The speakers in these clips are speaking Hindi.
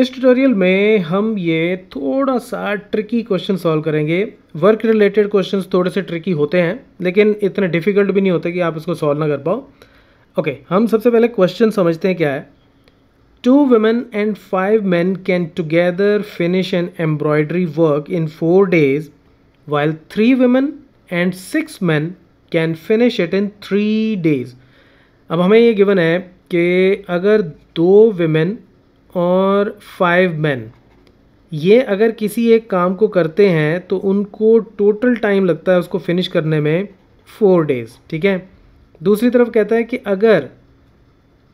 इस ट्यूटोरियल में हम ये थोड़ा सा ट्रिकी क्वेश्चन सॉल्व करेंगे वर्क रिलेटेड क्वेश्चंस थोड़े से ट्रिकी होते हैं लेकिन इतने डिफ़िकल्ट भी नहीं होते कि आप इसको सॉल्व ना कर पाओ ओके okay, हम सबसे पहले क्वेश्चन समझते हैं क्या है two women and five man can together finish an embroidery work in four days while three women and six man can finish it in three days अब हमें ये गिवन है कि अगर दो वुमेन और फाइव मैन ये अगर किसी एक काम को करते हैं तो उनको टोटल टाइम लगता है उसको फिनिश करने में फोर डेज़ ठीक है दूसरी तरफ कहता है कि अगर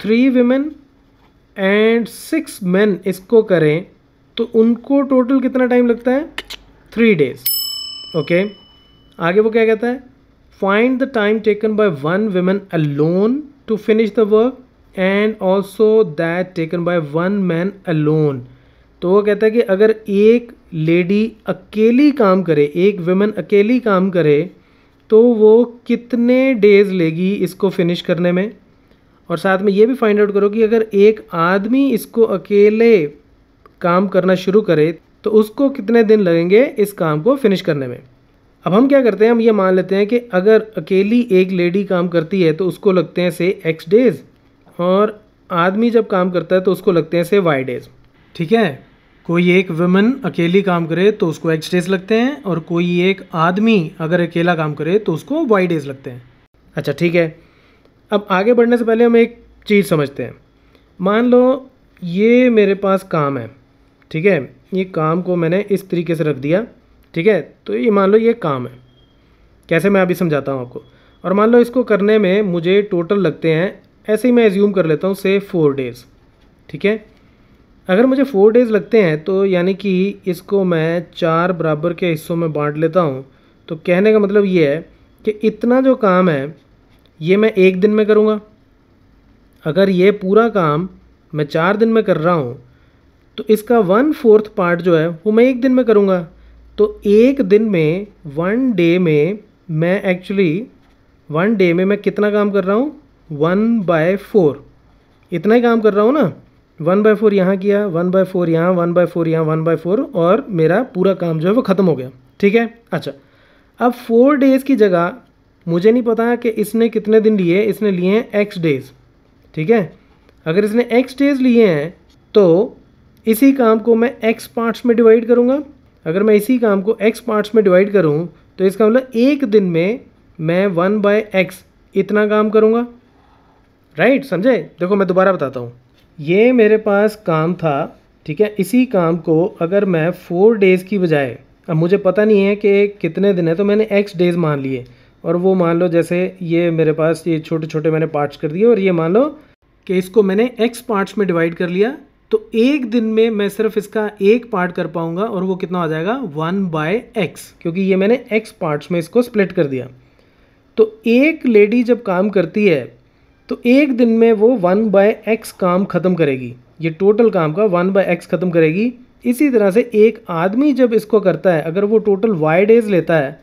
three women and six man इसको करें तो उनको टोटल कितना टाइम लगता है थ्री डेज ओके आगे वो क्या कहता है find the time taken by one women alone to finish the work and also that taken by one man alone तो वो कहता है कि अगर एक लेडी अकेली काम करे एक वेमन अकेली काम करे तो वो कितने डेज लेगी इसको फिनिश करने में और साथ में ये भी फाइंड आउट करो कि अगर एक आदमी इसको अकेले काम करना शुरू करे तो उसको कितने दिन लगेंगे इस काम को फिनिश करने में अब हम क्या करते हैं हम ये मान लेते हैं कि अगर अकेली एक लेडी काम करती है तो उसको लगते हैं से एक्स डेज़ और आदमी जब काम करता है तो उसको लगते हैं से वाई डेज ठीक है कोई एक वुमेन अकेली काम करे तो उसको एक्स डेज लगते हैं और कोई एक आदमी अगर अकेला काम करे तो उसको वाई डेज लगते हैं अच्छा ठीक है अब आगे बढ़ने से पहले हम एक चीज़ समझते हैं मान लो ये मेरे पास काम है ठीक है ये काम को मैंने इस तरीके से रख दिया ठीक है तो ये मान लो ये काम है कैसे मैं अभी समझाता हूँ आपको और मान लो इसको करने में मुझे टोटल लगते हैं ऐसे ही मैं एज्यूम कर लेता हूँ से फोर डेज़ ठीक है अगर मुझे फोर डेज़ लगते हैं तो यानी कि इसको मैं चार बराबर के हिस्सों में बांट लेता हूँ तो कहने का मतलब ये है कि इतना जो काम है ये मैं एक दिन में करूँगा अगर ये पूरा काम मैं चार दिन में कर रहा हूँ तो इसका वन फोर्थ पार्ट जो है वो मैं एक दिन में करूँगा तो एक दिन में वन डे में मैं एक्चुअली वन डे में मैं कितना काम कर रहा हूँ वन बाय फोर इतना ही काम कर रहा हूँ ना वन बाय फोर यहाँ किया वन बाय फोर यहाँ वन बाय फोर यहाँ वन बाय फोर और मेरा पूरा काम जो है वो ख़त्म हो गया ठीक है अच्छा अब फोर डेज़ की जगह मुझे नहीं पता कि इसने कितने दिन लिए इसने लिए हैं एक्स डेज़ ठीक है अगर इसने एक्स डेज़ लिए हैं तो इसी काम को मैं एक्स पार्ट्स में डिवाइड करूँगा अगर मैं इसी काम को एक्स पार्ट्स में डिवाइड करूँ तो इसका मतलब एक दिन में मैं वन बाय एक्स इतना काम करूँगा राइट समझे देखो मैं दोबारा बताता हूँ ये मेरे पास काम था ठीक है इसी काम को अगर मैं फोर डेज़ की बजाय अब मुझे पता नहीं है कि कितने दिन है तो मैंने एक्स डेज़ मान लिए और वो मान लो जैसे ये मेरे पास ये छोटे छोटे मैंने पार्ट्स कर दिए और ये मान लो कि इसको मैंने एक्स पार्ट्स में डिवाइड कर लिया तो एक दिन में मैं सिर्फ इसका एक पार्ट कर पाऊंगा और वो कितना आ जाएगा वन बाय एक्स क्योंकि ये मैंने एक्स पार्ट्स में इसको स्प्लिट कर दिया तो एक लेडी जब काम करती है तो एक दिन में वो वन बाय एक्स काम ख़त्म करेगी ये टोटल काम का वन बाय एक्स ख़त्म करेगी इसी तरह से एक आदमी जब इसको करता है अगर वो टोटल वाई डेज लेता है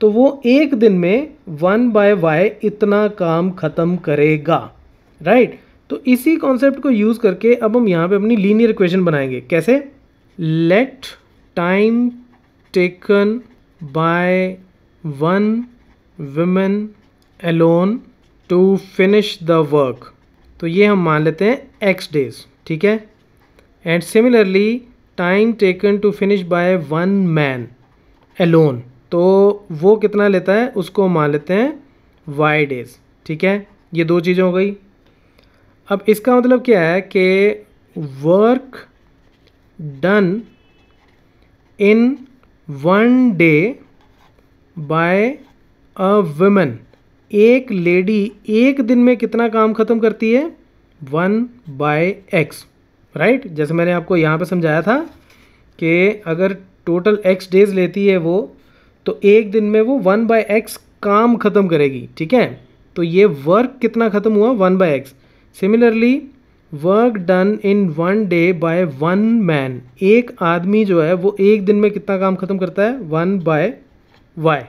तो वो एक दिन में वन बाय वाई इतना काम ख़त्म करेगा राइट तो इसी कॉन्सेप्ट को यूज़ करके अब हम यहाँ पे अपनी लीनियर इक्वेशन बनाएंगे कैसे let time taken by one women alone to finish the work तो ये हम मान लेते हैं एक्स डेज ठीक है and similarly time taken to finish by one man alone तो वो कितना लेता है उसको मान लेते हैं वाई डेज ठीक है ये दो चीज़ें हो गई अब इसका मतलब क्या है कि work done in one day by a women एक लेडी एक दिन में कितना काम ख़त्म करती है वन बाय एक्स राइट जैसे मैंने आपको यहाँ पे समझाया था कि अगर टोटल एक्स डेज लेती है वो तो एक दिन में वो वन बाय एक्स काम ख़त्म करेगी ठीक है तो ये वर्क कितना ख़त्म हुआ one by x similarly work done in one day by one man एक आदमी जो है वो एक दिन में कितना काम ख़त्म करता है वन बाय वाई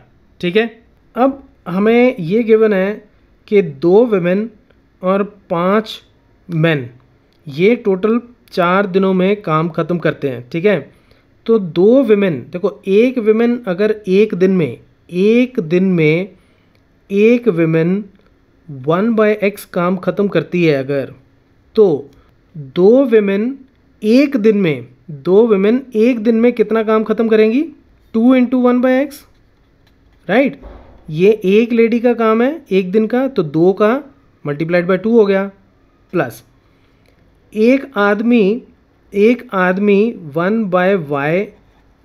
ठीक है अब हमें ये गिवन है कि दो वेमेन और पांच मेन ये टोटल चार दिनों में काम ख़त्म करते हैं ठीक है तो दो विमेन देखो एक विमेन अगर एक दिन में एक दिन में एक वेमेन वन बाय एक्स काम ख़त्म करती है अगर तो दो वेमेन एक दिन में दो वेमेन एक दिन में कितना काम ख़त्म करेंगी two into one by x right ये एक लेडी का काम है एक दिन का तो दो का मल्टीप्लाइड बाई टू हो गया प्लस एक आदमी एक आदमी वन बाय वाई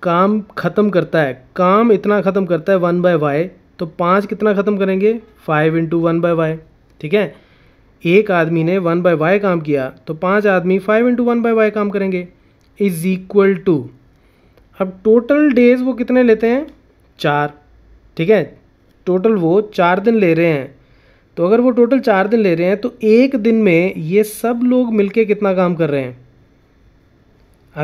काम ख़त्म करता है काम इतना ख़त्म करता है वन बाय वाई तो पाँच कितना ख़त्म करेंगे five into one by y ठीक है एक आदमी ने वन बाय वाई काम किया तो पाँच आदमी five into one by y काम करेंगे इज इक्वल टू अब टोटल डेज वो कितने लेते हैं चार ठीक है टोटल वो चार दिन ले रहे हैं तो अगर वो टोटल चार दिन ले रहे हैं तो एक दिन में ये सब लोग मिलके कितना काम कर रहे हैं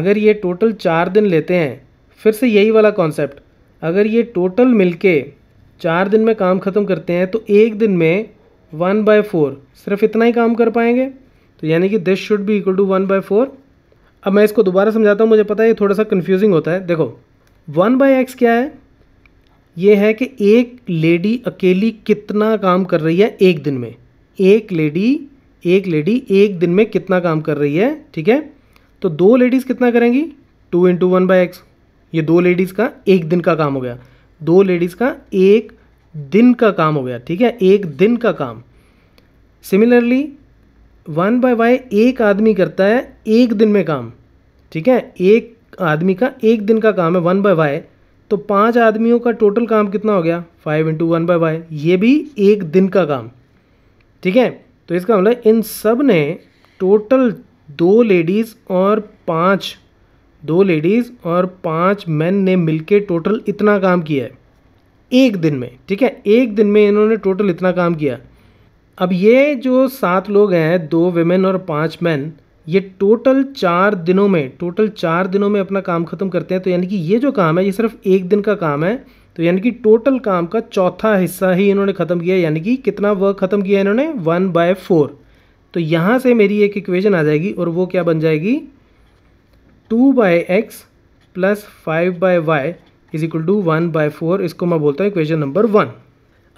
अगर ये टोटल चार दिन लेते हैं फिर से यही वाला कॉन्सेप्ट अगर ये टोटल मिलके चार दिन में काम ख़त्म करते हैं तो एक दिन में वन बाय फोर सिर्फ इतना ही काम कर पाएंगे तो यानी कि this should be equal to one by four अब मैं इसको दोबारा समझाता हूँ मुझे पता है ये थोड़ा सा कन्फ्यूजिंग होता है देखो वन बाय एक्स क्या है ये है कि एक लेडी अकेली कितना काम कर रही है एक दिन में एक लेडी एक लेडी एक दिन में कितना काम कर रही है ठीक है तो दो लेडीज़ कितना करेंगी two into one by x ये दो लेडीज़ का एक दिन का काम हो गया दो लेडीज़ का एक दिन का काम हो गया ठीक है एक दिन का काम सिमिलरली वन बाय वाई एक आदमी करता है एक दिन में काम ठीक है एक आदमी का एक दिन का काम है वन बाय वाई तो पाँच आदमियों का टोटल काम कितना हो गया five into one by y ये भी एक दिन का काम ठीक है तो इसका मतलब इन सब ने टोटल दो लेडीज़ और पाँच दो लेडीज़ और पाँच मैन ने मिलके टोटल इतना काम किया है एक दिन में ठीक है एक दिन में इन्होंने टोटल इतना काम किया अब ये जो सात लोग हैं दो वेमेन और पाँच मैन ये टोटल चार दिनों में टोटल चार दिनों में अपना काम ख़त्म करते हैं तो यानी कि ये जो काम है ये सिर्फ एक दिन का काम है तो यानी कि टोटल काम का चौथा हिस्सा ही इन्होंने ख़त्म किया यानी कि कितना वर्क ख़त्म किया इन्होंने वन बाय फोर तो यहाँ से मेरी एक इक्वेशन आ जाएगी और वो क्या बन जाएगी two by x plus five by y is equal to one by four इसको मैं बोलता हूँ इक्वेशन नंबर वन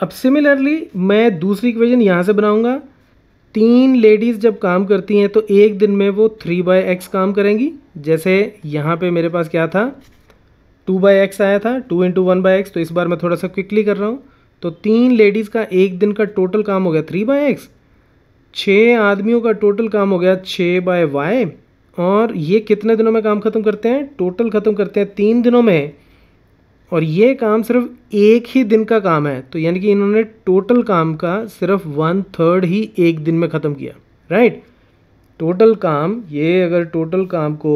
अब सिमिलरली मैं दूसरी इक्वेशन यहाँ से बनाऊँगा तीन लेडीज़ जब काम करती हैं तो एक दिन में वो थ्री बाय एक्स काम करेंगी जैसे यहाँ पे मेरे पास क्या था टू बाय एक्स आया था two into one by x तो इस बार मैं थोड़ा सा क्विकली कर रहा हूँ तो तीन लेडीज़ का एक दिन का टोटल काम हो गया थ्री बाय एक्स छः आदमियों का टोटल काम हो गया छः बाय वाई और ये कितने दिनों में काम ख़त्म करते हैं टोटल ख़त्म करते हैं तीन दिनों में और ये काम सिर्फ एक ही दिन का काम है तो यानी कि इन्होंने टोटल काम का सिर्फ वन थर्ड ही एक दिन में ख़त्म किया राइट टोटल काम ये अगर टोटल काम को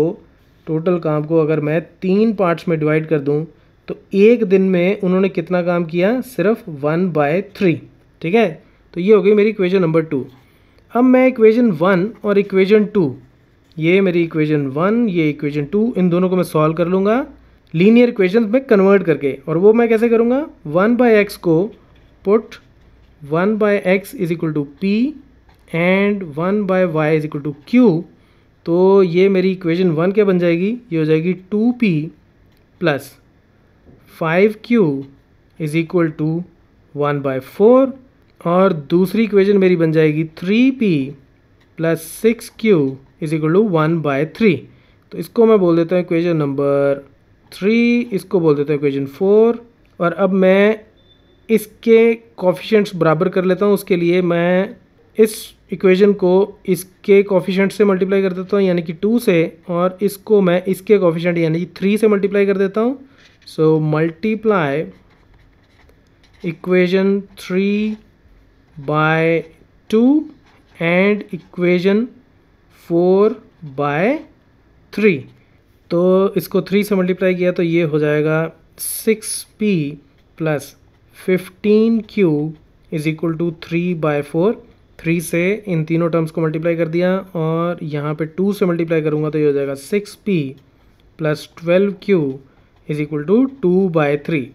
टोटल काम को अगर मैं तीन पार्ट्स में डिवाइड कर दूं तो एक दिन में उन्होंने कितना काम किया सिर्फ वन बाय थ्री ठीक है तो ये हो गई मेरी इक्वेजन नंबर टू अब मैं इक्वेजन वन और इक्वेजन टू ये मेरी इक्वेजन वन ये इक्वेजन टू इन दोनों को मैं सॉल्व कर लूँगा लीनियर इक्वेशन में कन्वर्ट करके और वो मैं कैसे करूँगा वन बाय एक्स को put one by x is equal to p and one by y is equal to q तो ये मेरी इक्वेशन वन क्या बन जाएगी ये हो जाएगी two p plus five q is equal to one by four और दूसरी इक्वेशन मेरी बन जाएगी three p plus six q is equal to one by three तो इसको मैं बोल देता हूँ इक्वेशन नंबर थ्री इसको बोल देते हैं इक्वेशन फोर और अब मैं इसके कॉफिशेंट्स बराबर कर लेता हूँ उसके लिए मैं इस इक्वेशन को इसके कॉफिशेंट से मल्टीप्लाई कर देता हूँ यानी कि टू से और इसको मैं इसके कॉफिशेंट यानी कि थ्री से मल्टीप्लाई कर देता हूँ so multiply equation three by two and equation four by three तो इसको थ्री से मल्टीप्लाई किया तो ये हो जाएगा six p plus fifteen q is equal to three by four three से इन तीनों टर्म्स को मल्टीप्लाई कर दिया और यहाँ पे टू से मल्टीप्लाई करूँगा तो ये हो जाएगा six p plus twelve q is equal to two by three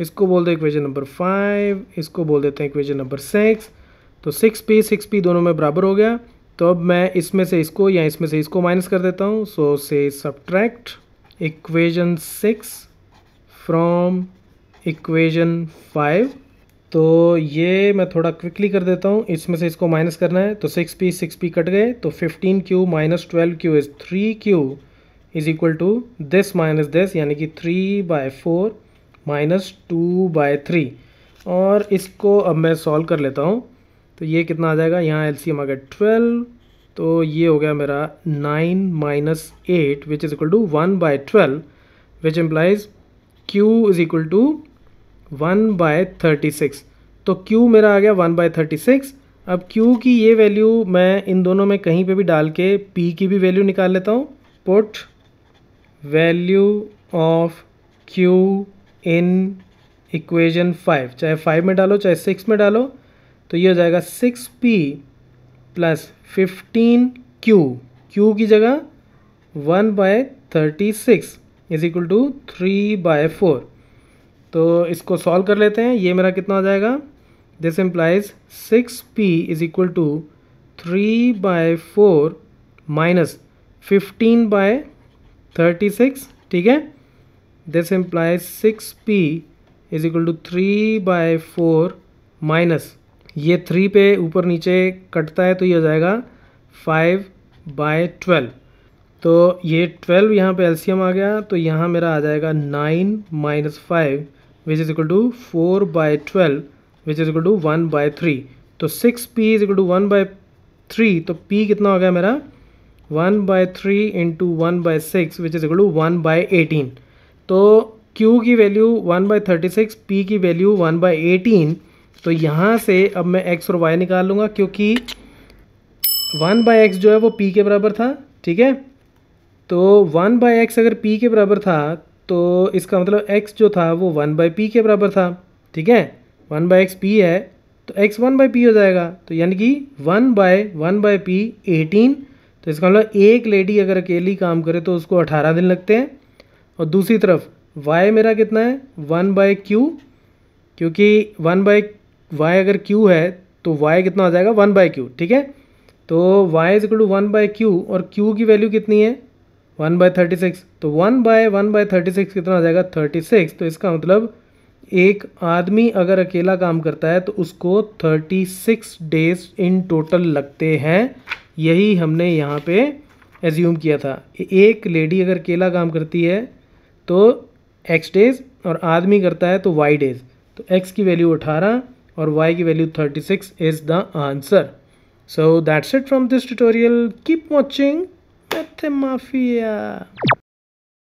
इसको बोल दो इक्वेशन नंबर फाइव इसको बोल देते हैं इक्वेशन नंबर सिक्स तो सिक्स पी सिक्स पी दोनों में बराबर हो गया तो अब मैं इसमें से इसको या इसमें से इसको माइनस कर देता हूँ सो से subtract equation six from equation five तो ये मैं थोड़ा क्विकली कर देता हूँ इसमें से इसको माइनस करना है तो six p six p cut गए तो fifteen q minus twelve q is three q is equal to this minus this यानी कि three by four minus two by three और इसको अब मैं सॉल्व कर लेता हूँ तो ये कितना आ जाएगा यहाँ एल सी एम आ गया ट्वेल्व तो ये हो गया मेरा nine minus eight which is equal to one by twelve which implies q is equal to one by thirty six तो क्यू मेरा आ गया वन बाय थर्टी सिक्स अब क्यू की ये वैल्यू मैं इन दोनों में कहीं पे भी डाल के पी की भी वैल्यू निकाल लेता हूँ put value of q in equation five चाहे फाइव में डालो चाहे सिक्स में डालो तो ये हो जाएगा six p plus fifteen q q की जगह one by thirty six is equal to three by four तो इसको सॉल्व कर लेते हैं ये मेरा कितना हो जाएगा this implies six p is equal to three by four minus fifteen by thirty six ठीक है this implies six p is equal to three by four minus ये थ्री पे ऊपर नीचे कटता है तो ये हो जाएगा फाइव बाय ट्वेल्व तो ये ट्वेल्व यहाँ पे एलसीएम आ गया तो यहाँ मेरा आ जाएगा nine minus five which is equal to four by twelve which is equal to one by three तो six p is equal to one by three तो पी कितना हो गया मेरा one by three into one by six which is equal to one by eighteen तो क्यू की value one by thirty six p की वैल्यू वन बाय एटीन तो यहाँ से अब मैं एक्स और वाई निकाल लूँगा क्योंकि वन बाई एक्स जो है वो पी के बराबर था ठीक है तो वन बाई एक्स अगर पी के बराबर था तो इसका मतलब एक्स जो था वो वन बाई पी के बराबर था ठीक है वन बाई एक्स पी है तो एक्स वन बाई पी हो जाएगा तो यानी कि one by one by p eighteen तो इसका मतलब एक लेडी अगर अकेली काम करे तो उसको अठारह दिन लगते हैं और दूसरी तरफ वाई मेरा कितना है वन बाय क्यू क्योंकि वन बाय वाई अगर क्यू है तो वाई कितना आ जाएगा वन बाय क्यू ठीक है तो y is to one by q और क्यू की वैल्यू कितनी है वन बाय थर्टी सिक्स तो one by one by thirty six कितना आ जाएगा थर्टी सिक्स तो इसका मतलब एक आदमी अगर अकेला काम करता है तो उसको thirty six days in total लगते हैं यही हमने यहाँ पे एज्यूम किया था एक लेडी अगर अकेला काम करती है तो एक्स डेज और आदमी करता है तो वाई डेज तो एक्स की वैल्यू अठारह or y value 36 is the answer. So that's it from this tutorial. Keep watching Mathemafia.